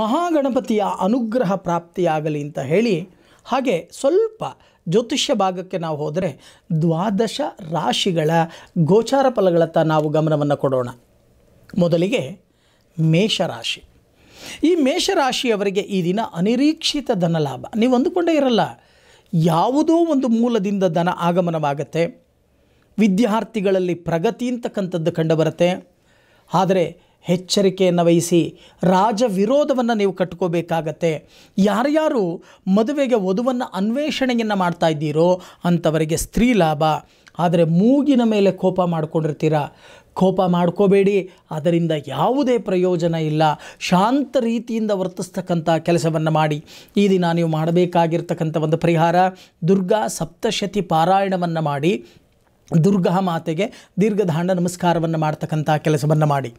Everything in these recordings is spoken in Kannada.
ಮಹಾಗಣಪತಿಯ ಅನುಗ್ರಹ ಪ್ರಾಪ್ತಿಯಾಗಲಿ ಅಂತ ಹೇಳಿ ಹಾಗೆ ಸ್ವಲ್ಪ ಜ್ಯೋತಿಷ್ಯ ಭಾಗಕ್ಕೆ ನಾವು ಹೋದರೆ ದ್ವಾದಶ ರಾಶಿಗಳ ಗೋಚಾರ ಫಲಗಳತ್ತ ನಾವು ಗಮನವನ್ನು ಕೊಡೋಣ ಮೊದಲಿಗೆ ಮೇಷರಾಶಿ ಈ ಮೇಷರಾಶಿಯವರಿಗೆ ಈ ದಿನ ಅನಿರೀಕ್ಷಿತ ಧನಲಾಭ ನೀವು ಅಂದುಕೊಂಡೇ ಇರಲ್ಲ ಯಾವುದೋ ಒಂದು ಮೂಲದಿಂದ ಧನ ಆಗಮನವಾಗತ್ತೆ ವಿದ್ಯಾರ್ಥಿಗಳಲ್ಲಿ ಪ್ರಗತಿ ಅಂತಕ್ಕಂಥದ್ದು ಕಂಡುಬರುತ್ತೆ ಆದರೆ ಎಚ್ಚರಿಕೆಯನ್ನು ವಹಿಸಿ ರಾಜ ವಿರೋಧವನ್ನು ನೀವು ಕಟ್ಕೋಬೇಕಾಗತ್ತೆ ಯಾರ್ಯಾರು ಮದುವೆಗೆ ವಧುವನ್ನು ಅನ್ವೇಷಣೆಯನ್ನು ಮಾಡ್ತಾ ಇದ್ದೀರೋ ಅಂಥವರಿಗೆ ಸ್ತ್ರೀ ಲಾಭ ಆದರೆ ಮೂಗಿನ ಮೇಲೆ ಕೋಪ ಮಾಡ್ಕೊಂಡಿರ್ತೀರ ಕೋಪ ಮಾಡ್ಕೋಬೇಡಿ ಅದರಿಂದ ಯಾವುದೇ ಪ್ರಯೋಜನ ಇಲ್ಲ ಶಾಂತ ರೀತಿಯಿಂದ ವರ್ತಿಸ್ತಕ್ಕಂಥ ಕೆಲಸವನ್ನು ಮಾಡಿ ಈ ದಿನ ನೀವು ಮಾಡಬೇಕಾಗಿರ್ತಕ್ಕಂಥ ಒಂದು ಪರಿಹಾರ ದುರ್ಗಾ ಸಪ್ತಶತಿ ಪಾರಾಯಣವನ್ನು ಮಾಡಿ ದುರ್ಗಹ ಮಾತೆಗೆ ದೀರ್ಘದಾಂಡ ನಮಸ್ಕಾರವನ್ನು ಮಾಡ್ತಕ್ಕಂಥ ಕೆಲಸವನ್ನು ಮಾಡಿ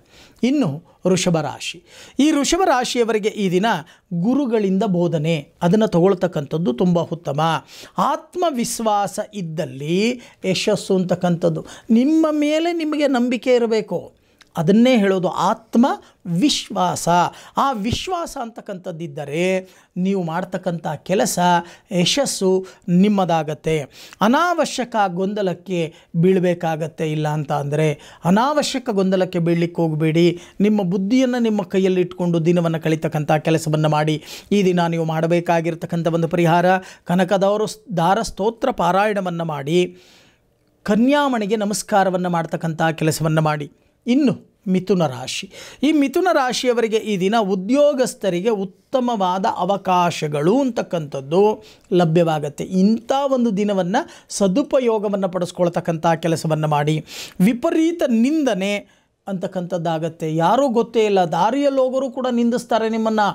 ಇನ್ನು ಋಷಭ ರಾಶಿ ಈ ಋಷಭ ರಾಶಿಯವರಿಗೆ ಈ ದಿನ ಗುರುಗಳಿಂದ ಬೋಧನೆ ಅದನ್ನು ತಗೊಳ್ತಕ್ಕಂಥದ್ದು ತುಂಬ ಉತ್ತಮ ಆತ್ಮವಿಶ್ವಾಸ ಇದ್ದಲ್ಲಿ ಯಶಸ್ಸು ಅಂತಕ್ಕಂಥದ್ದು ನಿಮ್ಮ ಮೇಲೆ ನಿಮಗೆ ನಂಬಿಕೆ ಇರಬೇಕು ಅದನ್ನೇ ಹೇಳೋದು ಆತ್ಮ ವಿಶ್ವಾಸ ಆ ವಿಶ್ವಾಸ ಅಂತಕ್ಕಂಥದ್ದಿದ್ದರೆ ನೀವು ಮಾಡ್ತಕ್ಕಂಥ ಕೆಲಸ ಯಶಸ್ಸು ನಿಮ್ಮದಾಗತ್ತೆ ಅನಾವಶ್ಯಕ ಗೊಂದಲಕ್ಕೆ ಬೀಳಬೇಕಾಗತ್ತೆ ಇಲ್ಲ ಅಂತ ಅಂದರೆ ಅನಾವಶ್ಯಕ ಗೊಂದಲಕ್ಕೆ ಬೀಳಲಿಕ್ಕೆ ಹೋಗಬೇಡಿ ನಿಮ್ಮ ಬುದ್ಧಿಯನ್ನು ನಿಮ್ಮ ಕೈಯಲ್ಲಿ ಇಟ್ಕೊಂಡು ದಿನವನ್ನು ಕಳೀತಕ್ಕಂಥ ಕೆಲಸವನ್ನು ಮಾಡಿ ಈ ದಿನ ನೀವು ಮಾಡಬೇಕಾಗಿರ್ತಕ್ಕಂಥ ಒಂದು ಪರಿಹಾರ ಕನಕದವರು ದಾರ ಸ್ತೋತ್ರ ಪಾರಾಯಣವನ್ನು ಮಾಡಿ ಕನ್ಯಾಮಣಿಗೆ ನಮಸ್ಕಾರವನ್ನು ಮಾಡ್ತಕ್ಕಂಥ ಕೆಲಸವನ್ನು ಮಾಡಿ ಇನ್ನು ಮಿಥುನ ರಾಶಿ ಈ ಮಿಥುನ ರಾಶಿಯವರಿಗೆ ಈ ದಿನ ಉದ್ಯೋಗಸ್ಥರಿಗೆ ಉತ್ತಮವಾದ ಅವಕಾಶಗಳು ಅಂತಕ್ಕಂಥದ್ದು ಲಭ್ಯವಾಗುತ್ತೆ ಇಂಥ ಒಂದು ದಿನವನ್ನು ಸದುಪಯೋಗವನ್ನು ಪಡಿಸ್ಕೊಳ್ತಕ್ಕಂಥ ಕೆಲಸವನ್ನು ಮಾಡಿ ವಿಪರೀತ ನಿಂದನೆ ಅಂತಕ್ಕಂಥದ್ದಾಗತ್ತೆ ಯಾರೂ ಗೊತ್ತೇ ಇಲ್ಲ ದಾರಿಯಲ್ಲಿ ಹೋಗೋರು ಕೂಡ ನಿಂದಿಸ್ತಾರೆ ನಿಮ್ಮನ್ನು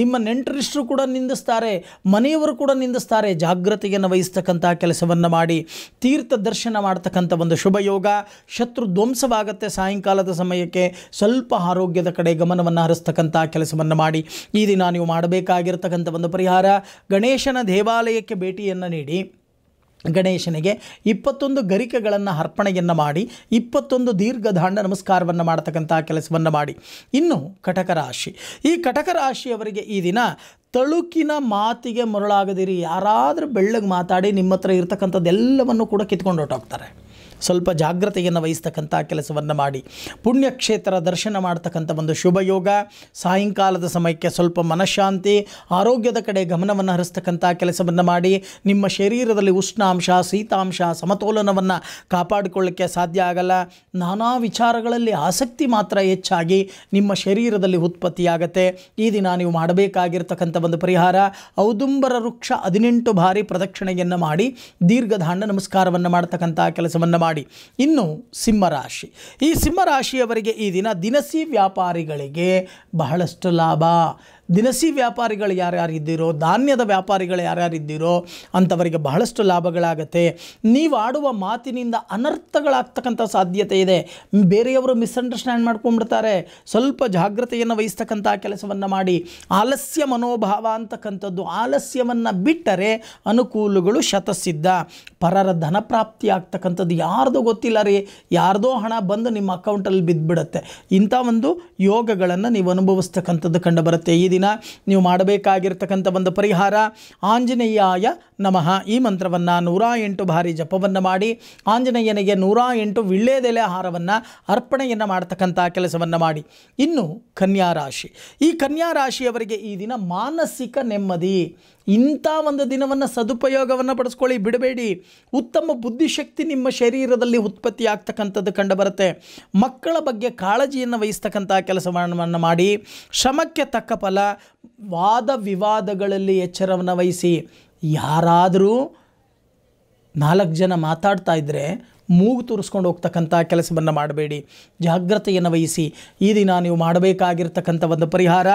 ನಿಮ್ಮ ನೆಂಟರಿಷ್ಟರು ಕೂಡ ನಿಂದಿಸ್ತಾರೆ ಮನೆಯವರು ಕೂಡ ನಿಂದಿಸ್ತಾರೆ ಜಾಗ್ರತೆಯನ್ನು ವಹಿಸ್ತಕ್ಕಂಥ ಕೆಲಸವನ್ನು ಮಾಡಿ ತೀರ್ಥ ದರ್ಶನ ಮಾಡ್ತಕ್ಕಂಥ ಒಂದು ಶುಭ ಯೋಗ ಶತ್ರು ಧ್ವಂಸವಾಗುತ್ತೆ ಸಾಯಂಕಾಲದ ಸಮಯಕ್ಕೆ ಸ್ವಲ್ಪ ಆರೋಗ್ಯದ ಕಡೆ ಗಮನವನ್ನು ಹರಿಸ್ತಕ್ಕಂಥ ಕೆಲಸವನ್ನು ಮಾಡಿ ಈ ದಿನ ನೀವು ಮಾಡಬೇಕಾಗಿರ್ತಕ್ಕಂಥ ಒಂದು ಪರಿಹಾರ ಗಣೇಶನ ದೇವಾಲಯಕ್ಕೆ ಭೇಟಿಯನ್ನು ನೀಡಿ ಗಣೇಶನಿಗೆ ಇಪ್ಪತ್ತೊಂದು ಗರಿಕೆಗಳನ್ನು ಅರ್ಪಣೆಯನ್ನು ಮಾಡಿ ಇಪ್ಪತ್ತೊಂದು ದೀರ್ಘದಾಂಡ ನಮಸ್ಕಾರವನ್ನು ಮಾಡತಕ್ಕಂಥ ಕೆಲಸವನ್ನು ಮಾಡಿ ಇನ್ನು ಕಟಕ ರಾಶಿ ಈ ಕಟಕ ರಾಶಿಯವರಿಗೆ ಈ ದಿನ ತಳುಕಿನ ಮಾತಿಗೆ ಮರುಳಾಗದಿರಿ ಯಾರಾದರೂ ಬೆಳ್ಳಗೆ ಮಾತಾಡಿ ನಿಮ್ಮ ಹತ್ರ ಇರ್ತಕ್ಕಂಥದ್ದೆಲ್ಲವನ್ನು ಕೂಡ ಕಿತ್ಕೊಂಡು ಹೊಟ್ಟೋಗ್ತಾರೆ ಸ್ವಲ್ಪ ಜಾಗ್ರತೆಯನ್ನು ವಹಿಸ್ತಕ್ಕಂಥ ಕೆಲಸವನ್ನು ಮಾಡಿ ಪುಣ್ಯಕ್ಷೇತ್ರ ದರ್ಶನ ಮಾಡ್ತಕ್ಕಂಥ ಒಂದು ಶುಭಯೋಗ ಸಾಯಂಕಾಲದ ಸಮಯಕ್ಕೆ ಸ್ವಲ್ಪ ಮನಃಶಾಂತಿ ಆರೋಗ್ಯದ ಕಡೆ ಗಮನವನ್ನು ಹರಿಸ್ತಕ್ಕಂಥ ಕೆಲಸವನ್ನು ಮಾಡಿ ನಿಮ್ಮ ಶರೀರದಲ್ಲಿ ಉಷ್ಣಾಂಶ ಶೀತಾಂಶ ಸಮತೋಲನವನ್ನು ಕಾಪಾಡಿಕೊಳ್ಳಕ್ಕೆ ಸಾಧ್ಯ ಆಗಲ್ಲ ನಾನಾ ವಿಚಾರಗಳಲ್ಲಿ ಆಸಕ್ತಿ ಮಾತ್ರ ಹೆಚ್ಚಾಗಿ ನಿಮ್ಮ ಶರೀರದಲ್ಲಿ ಉತ್ಪತ್ತಿಯಾಗತ್ತೆ ಈ ದಿನ ನೀವು ಮಾಡಬೇಕಾಗಿರ್ತಕ್ಕಂಥ ಒಂದು ಪರಿಹಾರ ಔದುಂಬರ ವೃಕ್ಷ ಹದಿನೆಂಟು ಬಾರಿ ಪ್ರದಕ್ಷಿಣೆಯನ್ನು ಮಾಡಿ ದೀರ್ಘದಾಂಡ ನಮಸ್ಕಾರವನ್ನು ಮಾಡ್ತಕ್ಕಂಥ ಕೆಲಸವನ್ನು ಮಾಡಿ ಇನ್ನು ಸಿಂಹರಾಶಿ ಈ ಸಿಂಹರಾಶಿಯವರಿಗೆ ಈ ದಿನ ದಿನಸಿ ವ್ಯಾಪಾರಿಗಳಿಗೆ ಬಹಳಷ್ಟು ಲಾಭ ದಿನಸಿ ವ್ಯಾಪಾರಿಗಳು ಯಾರ್ಯಾರಿದ್ದೀರೋ ಧಾನ್ಯದ ವ್ಯಾಪಾರಿಗಳು ಯಾರ್ಯಾರಿದ್ದೀರೋ ಅಂಥವರಿಗೆ ಬಹಳಷ್ಟು ಲಾಭಗಳಾಗತ್ತೆ ನೀವು ಆಡುವ ಮಾತಿನಿಂದ ಅನರ್ಥಗಳಾಗ್ತಕ್ಕಂಥ ಸಾಧ್ಯತೆ ಇದೆ ಬೇರೆಯವರು ಮಿಸ್ಅಂಡರ್ಸ್ಟ್ಯಾಂಡ್ ಮಾಡ್ಕೊಂಡ್ಬಿಡ್ತಾರೆ ಸ್ವಲ್ಪ ಜಾಗ್ರತೆಯನ್ನು ವಹಿಸ್ತಕ್ಕಂಥ ಕೆಲಸವನ್ನು ಮಾಡಿ ಆಲಸ್ಯ ಮನೋಭಾವ ಅಂತಕ್ಕಂಥದ್ದು ಆಲಸ್ಯವನ್ನು ಬಿಟ್ಟರೆ ಅನುಕೂಲಗಳು ಶತಸಿದ್ಧ ಪರರ ಧನ ಪ್ರಾಪ್ತಿ ಆಗ್ತಕ್ಕಂಥದ್ದು ಯಾರ್ದೋ ಗೊತ್ತಿಲ್ಲ ರೀ ಯಾರ್ದೋ ಹಣ ಬಂದು ನಿಮ್ಮ ಅಕೌಂಟಲ್ಲಿ ಬಿದ್ದುಬಿಡುತ್ತೆ ಇಂಥ ಒಂದು ಯೋಗಗಳನ್ನು ನೀವು ಅನುಭವಿಸ್ತಕ್ಕಂಥದ್ದು ಕಂಡುಬರುತ್ತೆ ಈ ದಿನ ನೀವು ಮಾಡಬೇಕಾಗಿರ್ತಕ್ಕಂಥ ಒಂದು ಪರಿಹಾರ ಆಂಜನೇಯ ನಮಃ ಈ ಮಂತ್ರವನ್ನು ನೂರ ಎಂಟು ಬಾರಿ ಜಪವನ್ನು ಮಾಡಿ ಆಂಜನೇಯನಿಗೆ ನೂರ ಎಂಟು ವಿಳ್ಳೆದೆಲೆ ಆಹಾರವನ್ನು ಅರ್ಪಣೆಯನ್ನು ಮಾಡ್ತಕ್ಕಂಥ ಕೆಲಸವನ್ನು ಮಾಡಿ ಇನ್ನು ಕನ್ಯಾ ರಾಶಿ ಈ ಕನ್ಯಾ ರಾಶಿಯವರಿಗೆ ಈ ದಿನ ಮಾನಸಿಕ ನೆಮ್ಮದಿ ಇಂಥ ಒಂದು ದಿನವನ್ನು ಸದುಪಯೋಗವನ್ನು ಪಡಿಸ್ಕೊಳ್ಳಿ ಬಿಡಬೇಡಿ ಉತ್ತಮ ಬುದ್ಧಿಶಕ್ತಿ ನಿಮ್ಮ ಶರೀರದಲ್ಲಿ ಉತ್ಪತ್ತಿ ಆಗ್ತಕ್ಕಂಥದ್ದು ಕಂಡುಬರುತ್ತೆ ಮಕ್ಕಳ ಬಗ್ಗೆ ಕಾಳಜಿಯನ್ನು ವಹಿಸ್ತಕ್ಕಂಥ ಕೆಲಸವನ್ನು ಮಾಡಿ ಶ್ರಮಕ್ಕೆ ತಕ್ಕ ಫಲ ವಾದ ವಿವಾದಗಳಲ್ಲಿ ಎಚ್ಚರವನ್ನು ವಹಿಸಿ ಯಾರಾದರೂ ನಾಲ್ಕು ಜನ ಮಾತಾಡ್ತಾ ಇದ್ದರೆ ಮೂಗು ತೂರಿಸ್ಕೊಂಡು ಹೋಗ್ತಕ್ಕಂಥ ಕೆಲಸವನ್ನು ಮಾಡಬೇಡಿ ಜಾಗ್ರತೆಯನ್ನು ವಹಿಸಿ ಈ ದಿನ ನೀವು ಮಾಡಬೇಕಾಗಿರ್ತಕ್ಕಂಥ ಒಂದು ಪರಿಹಾರ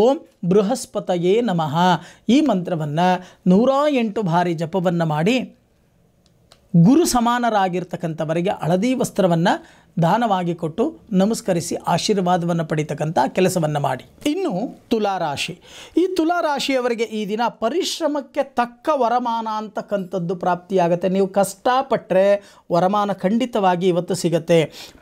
ಓಂ ಬೃಹಸ್ಪತಯೇ ನಮಃ ಈ ಮಂತ್ರವನ್ನು ನೂರ ಎಂಟು ಬಾರಿ ಜಪವನ್ನು ಮಾಡಿ ಗುರು ಸಮಾನರಾಗಿರ್ತಕ್ಕಂಥವರಿಗೆ ಹಳದಿ ವಸ್ತ್ರವನ್ನು ದಾನವಾಗಿ ಕೊಟ್ಟು ನಮಸ್ಕರಿಸಿ ಆಶೀರ್ವಾದವನ್ನು ಪಡಿತಕ್ಕಂಥ ಕೆಲಸವನ್ನು ಮಾಡಿ ಇನ್ನು ತುಲಾರಾಶಿ ಈ ತುಲಾರಾಶಿಯವರಿಗೆ ಈ ದಿನ ಪರಿಶ್ರಮಕ್ಕೆ ತಕ್ಕ ವರಮಾನ ಅಂತಕ್ಕಂಥದ್ದು ಪ್ರಾಪ್ತಿಯಾಗುತ್ತೆ ನೀವು ಕಷ್ಟಪಟ್ಟರೆ ವರಮಾನ ಖಂಡಿತವಾಗಿ ಇವತ್ತು ಸಿಗತ್ತೆ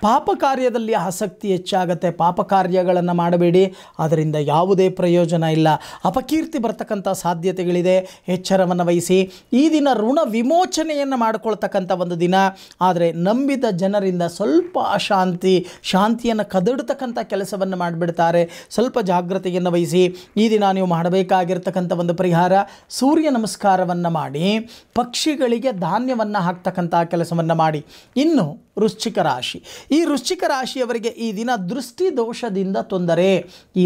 ಪಾಪ ಕಾರ್ಯದಲ್ಲಿ ಆಸಕ್ತಿ ಹೆಚ್ಚಾಗತ್ತೆ ಪಾಪ ಕಾರ್ಯಗಳನ್ನು ಮಾಡಬೇಡಿ ಅದರಿಂದ ಯಾವುದೇ ಪ್ರಯೋಜನ ಇಲ್ಲ ಅಪಕೀರ್ತಿ ಬರ್ತಕ್ಕಂಥ ಸಾಧ್ಯತೆಗಳಿದೆ ಎಚ್ಚರವನ್ನು ವಹಿಸಿ ಈ ದಿನ ಋಣ ವಿಮೋಚನೆಯನ್ನು ಮಾಡಿಕೊಳ್ತಕ್ಕಂಥ ಒಂದು ದಿನ ಆದರೆ ನಂಬಿದ ಜನರಿಂದ ಸ್ವಲ್ಪ ಅಶಾಂತಿ ಶಾಂತಿಯನ್ನು ಕದಡ್ತಕ್ಕಂಥ ಕೆಲಸವನ್ನು ಮಾಡಿಬಿಡ್ತಾರೆ ಸ್ವಲ್ಪ ಜಾಗ್ರತೆಯನ್ನು ವಹಿಸಿ ಈ ದಿನ ನೀವು ಮಾಡಬೇಕಾಗಿರ್ತಕ್ಕಂಥ ಒಂದು ಪರಿಹಾರ ಸೂರ್ಯ ನಮಸ್ಕಾರವನ್ನು ಮಾಡಿ ಪಕ್ಷಿಗಳಿಗೆ ಧಾನ್ಯವನ್ನು ಹಾಕ್ತಕ್ಕಂಥ ಕೆಲಸವನ್ನು ಮಾಡಿ ಇನ್ನು ವೃಶ್ಚಿಕ ರಾಶಿ ಈ ವೃಶ್ಚಿಕ ರಾಶಿಯವರಿಗೆ ಈ ದಿನ ದೃಷ್ಟಿ ದೋಷದಿಂದ ತೊಂದರೆ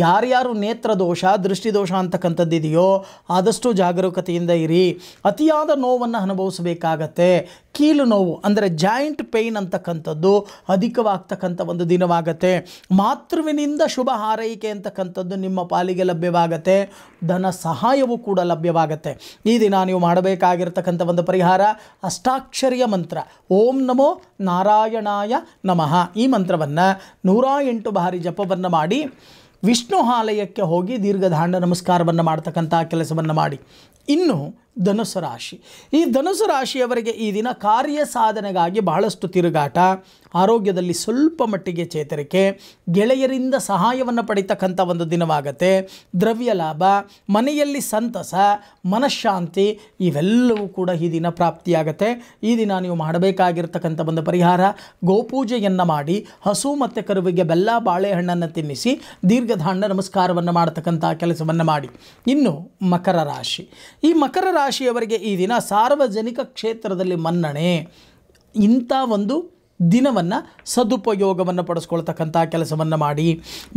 ಯಾರ್ಯಾರು ನೇತ್ರ ದೋಷ ದೃಷ್ಟಿದೋಷ ಅಂತಕ್ಕಂಥದ್ದಿದೆಯೋ ಆದಷ್ಟು ಜಾಗರೂಕತೆಯಿಂದ ಇರಿ ಅತಿಯಾದ ನೋವನ್ನು ಅನುಭವಿಸಬೇಕಾಗತ್ತೆ ಕೀಲು ನೋವು ಅಂದರೆ ಜಾಯಿಂಟ್ ಪೇಯ್ನ್ ಅಂತಕ್ಕಂಥದ್ದು ಅಧಿಕವಾಗ್ತಕ್ಕಂಥ ಒಂದು ದಿನವಾಗತ್ತೆ ಮಾತೃವಿನಿಂದ ಶುಭ ಹಾರೈಕೆ ಅಂತಕ್ಕಂಥದ್ದು ನಿಮ್ಮ ಪಾಲಿಗೆ ಲಭ್ಯವಾಗತ್ತೆ ಧನ ಸಹಾಯವೂ ಕೂಡ ಲಭ್ಯವಾಗತ್ತೆ ಈ ದಿನ ನೀವು ಮಾಡಬೇಕಾಗಿರ್ತಕ್ಕಂಥ ಒಂದು ಪರಿಹಾರ ಅಷ್ಟಾಕ್ಷರಿಯ ಮಂತ್ರ ಓಂ ನಮೋ ನಾರಾಯಣ ನಾರಾಯಣಾಯ ನಮಃ ಈ ಮಂತ್ರವನ್ನು ನೂರ ಎಂಟು ಬಾರಿ ಜಪವನ್ನು ಮಾಡಿ ವಿಷ್ಣು ಆಲಯಕ್ಕೆ ಹೋಗಿ ದೀರ್ಘದಾಂಡ ನಮಸ್ಕಾರವನ್ನು ಮಾಡ್ತಕ್ಕಂಥ ಕೆಲಸವನ್ನು ಮಾಡಿ ಇನ್ನು ಧನುಸು ರಾಶಿ ಈ ಧನುಸು ರಾಶಿಯವರಿಗೆ ಈ ದಿನ ಕಾರ್ಯ ಸಾಧನೆಗಾಗಿ ಬಹಳಷ್ಟು ತಿರುಗಾಟ ಆರೋಗ್ಯದಲ್ಲಿ ಸ್ವಲ್ಪ ಮಟ್ಟಿಗೆ ಚೇತರಿಕೆ ಗೆಳೆಯರಿಂದ ಸಹಾಯವನ್ನು ಪಡಿತಕ್ಕಂಥ ಒಂದು ದಿನವಾಗತ್ತೆ ದ್ರವ್ಯ ಲಾಭ ಮನೆಯಲ್ಲಿ ಸಂತಸ ಮನಃಶಾಂತಿ ಇವೆಲ್ಲವೂ ಕೂಡ ಈ ದಿನ ಪ್ರಾಪ್ತಿಯಾಗತ್ತೆ ಈ ದಿನ ನೀವು ಮಾಡಬೇಕಾಗಿರ್ತಕ್ಕಂಥ ಒಂದು ಪರಿಹಾರ ಗೋಪೂಜೆಯನ್ನು ಮಾಡಿ ಹಸು ಮತ್ತು ಕರುವಿಗೆ ಬೆಲ್ಲ ಬಾಳೆಹಣ್ಣನ್ನು ತಿನ್ನಿಸಿ ದೀರ್ಘಧಾಣ್ಯ ನಮಸ್ಕಾರವನ್ನು ಮಾಡತಕ್ಕಂಥ ಕೆಲಸವನ್ನು ಮಾಡಿ ಇನ್ನು ಮಕರ ರಾಶಿ ಈ ಮಕರ ರಾಶಿಯವರಿಗೆ ಈ ದಿನ ಸಾರ್ವಜನಿಕ ಕ್ಷೇತ್ರದಲ್ಲಿ ಮನ್ನಣೆ ಇಂಥ ಒಂದು ದಿನವನ್ನು ಸದುಪಯೋಗವನ್ನು ಪಡಿಸ್ಕೊಳ್ತಕ್ಕಂಥ ಕೆಲಸವನ್ನು ಮಾಡಿ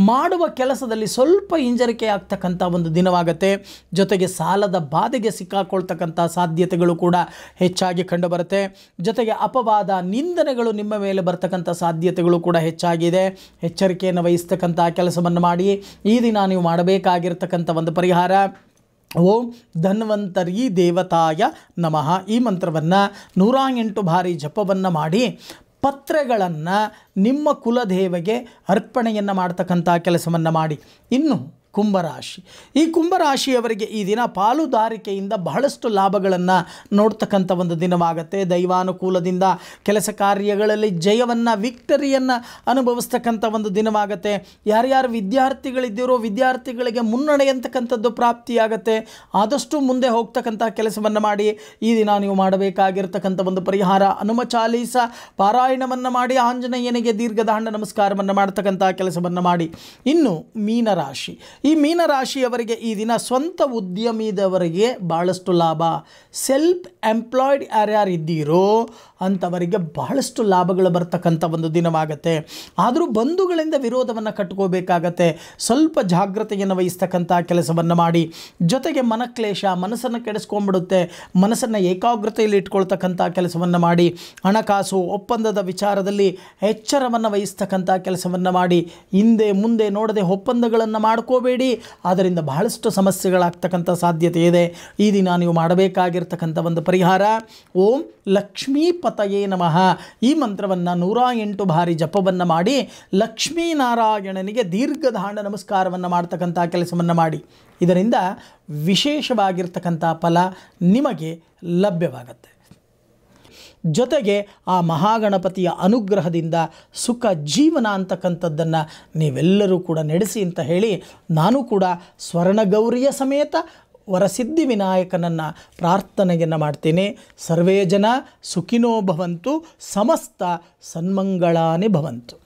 ಮಾಡುವ ಕೆಲಸದಲ್ಲಿ ಸ್ವಲ್ಪ ಹಿಂಜರಿಕೆ ಆಗ್ತಕ್ಕಂಥ ಒಂದು ದಿನವಾಗುತ್ತೆ ಜೊತೆಗೆ ಸಾಲದ ಬಾಧೆಗೆ ಸಿಕ್ಕಾಕೊಳ್ತಕ್ಕಂಥ ಸಾಧ್ಯತೆಗಳು ಕೂಡ ಹೆಚ್ಚಾಗಿ ಕಂಡುಬರುತ್ತೆ ಜೊತೆಗೆ ಅಪವಾದ ನಿಂದನೆಗಳು ನಿಮ್ಮ ಮೇಲೆ ಬರ್ತಕ್ಕಂಥ ಸಾಧ್ಯತೆಗಳು ಕೂಡ ಹೆಚ್ಚಾಗಿದೆ ಎಚ್ಚರಿಕೆಯನ್ನು ವಹಿಸ್ತಕ್ಕಂಥ ಕೆಲಸವನ್ನು ಮಾಡಿ ಈ ದಿನ ನೀವು ಮಾಡಬೇಕಾಗಿರ್ತಕ್ಕಂಥ ಒಂದು ಪರಿಹಾರ ಓಂ ಧನ್ವಂತರಿ ದೇವತಾಯ ನಮಃ ಈ ಮಂತ್ರವನ್ನು ನೂರ ಎಂಟು ಬಾರಿ ಜಪವನ್ನು ಮಾಡಿ ಪತ್ರೆಗಳನ್ನು ನಿಮ್ಮ ಕುಲದೇವಗೆ ಅರ್ಪಣೆಯನ್ನು ಮಾಡ್ತಕ್ಕಂಥ ಕೆಲಸವನ್ನು ಮಾಡಿ ಇನ್ನು ಕುಂಭರಾಶಿ ಈ ಕುಂಭರಾಶಿಯವರಿಗೆ ಈ ದಿನ ಪಾಲುದಾರಿಕೆಯಿಂದ ಬಹಳಷ್ಟು ಲಾಭಗಳನ್ನು ನೋಡ್ತಕ್ಕಂಥ ಒಂದು ದಿನವಾಗುತ್ತೆ ದೈವಾನುಕೂಲದಿಂದ ಕೆಲಸ ಕಾರ್ಯಗಳಲ್ಲಿ ಜಯವನ್ನು ವಿಕ್ಟರಿಯನ್ನು ಅನುಭವಿಸ್ತಕ್ಕಂಥ ಒಂದು ದಿನವಾಗುತ್ತೆ ಯಾರ್ಯಾರು ವಿದ್ಯಾರ್ಥಿಗಳಿದ್ದೀರೋ ವಿದ್ಯಾರ್ಥಿಗಳಿಗೆ ಮುನ್ನಡೆ ಅಂತಕ್ಕಂಥದ್ದು ಪ್ರಾಪ್ತಿಯಾಗತ್ತೆ ಆದಷ್ಟು ಮುಂದೆ ಹೋಗ್ತಕ್ಕಂಥ ಕೆಲಸವನ್ನು ಮಾಡಿ ಈ ದಿನ ನೀವು ಮಾಡಬೇಕಾಗಿರ್ತಕ್ಕಂಥ ಒಂದು ಪರಿಹಾರ ಅನುಮಚಾಲೀಸ ಪಾರಾಯಣವನ್ನು ಮಾಡಿ ಆಂಜನೇಯನಿಗೆ ದೀರ್ಘದಾಂಡ ನಮಸ್ಕಾರವನ್ನು ಮಾಡ್ತಕ್ಕಂಥ ಕೆಲಸವನ್ನು ಮಾಡಿ ಇನ್ನು ಮೀನರಾಶಿ ಈ ಮೀನರಾಶಿಯವರಿಗೆ ಈ ದಿನ ಸ್ವಂತ ಉದ್ಯಮಿದವರಿಗೆ ಭಾಳಷ್ಟು ಲಾಭ ಸೆಲ್ಫ್ ಎಂಪ್ಲಾಯ್ಡ್ ಯಾರ್ಯಾರು ಇದ್ದೀರೋ ಅಂಥವರಿಗೆ ಬಹಳಷ್ಟು ಲಾಭಗಳು ಬರ್ತಕ್ಕಂಥ ಒಂದು ದಿನವಾಗುತ್ತೆ ಆದರೂ ಬಂಧುಗಳಿಂದ ವಿರೋಧವನ್ನು ಕಟ್ಕೋಬೇಕಾಗತ್ತೆ ಸ್ವಲ್ಪ ಜಾಗ್ರತೆಯನ್ನು ವಹಿಸ್ತಕ್ಕಂಥ ಕೆಲಸವನ್ನು ಮಾಡಿ ಜೊತೆಗೆ ಮನಕ್ಲೇಶ ಮನಸ್ಸನ್ನು ಕೆಡಿಸ್ಕೊಂಡ್ಬಿಡುತ್ತೆ ಮನಸ್ಸನ್ನು ಏಕಾಗ್ರತೆಯಲ್ಲಿ ಇಟ್ಕೊಳ್ತಕ್ಕಂಥ ಕೆಲಸವನ್ನು ಮಾಡಿ ಹಣಕಾಸು ಒಪ್ಪಂದದ ವಿಚಾರದಲ್ಲಿ ಎಚ್ಚರವನ್ನು ವಹಿಸ್ತಕ್ಕಂಥ ಕೆಲಸವನ್ನು ಮಾಡಿ ಹಿಂದೆ ಮುಂದೆ ನೋಡದೆ ಒಪ್ಪಂದಗಳನ್ನು ಮಾಡ್ಕೋಬೇಡಿ ಮಾಡಬೇಡಿ ಆದ್ದರಿಂದ ಬಹಳಷ್ಟು ಸಮಸ್ಯೆಗಳಾಗ್ತಕ್ಕಂಥ ಸಾಧ್ಯತೆ ಇದೆ ಈ ದಿನ ನೀವು ಮಾಡಬೇಕಾಗಿರ್ತಕ್ಕಂಥ ಒಂದು ಪರಿಹಾರ ಓಂ ಲಕ್ಷ್ಮೀಪತಯೇ ನಮಃ ಈ ಮಂತ್ರವನ್ನು ನೂರ ಎಂಟು ಬಾರಿ ಜಪವನ್ನು ಮಾಡಿ ಲಕ್ಷ್ಮೀನಾರಾಯಣನಿಗೆ ದೀರ್ಘದಾಂಡ ನಮಸ್ಕಾರವನ್ನು ಮಾಡ್ತಕ್ಕಂಥ ಕೆಲಸವನ್ನು ಮಾಡಿ ಇದರಿಂದ ವಿಶೇಷವಾಗಿರ್ತಕ್ಕಂಥ ಫಲ ನಿಮಗೆ ಲಭ್ಯವಾಗುತ್ತೆ ಜೊತೆಗೆ ಆ ಮಹಾಗಣಪತಿಯ ಅನುಗ್ರಹದಿಂದ ಸುಖ ಜೀವನ ಅಂತಕ್ಕಂಥದ್ದನ್ನು ನೀವೆಲ್ಲರೂ ಕೂಡ ನಡೆಸಿ ಅಂತ ಹೇಳಿ ನಾನು ಕೂಡ ಸ್ವರ್ಣಗೌರಿಯ ಸಮೇತ ವರಸಿದ್ಧಿ ವಿನಾಯಕನನ್ನು ಪ್ರಾರ್ಥನೆಯನ್ನು ಮಾಡ್ತೇನೆ ಸರ್ವೇ ಜನ ಸುಖಿನೋ ಭವಂತು ಸಮಸ್ತ ಸನ್ಮಂಗಳಾನೇ ಭವಂತು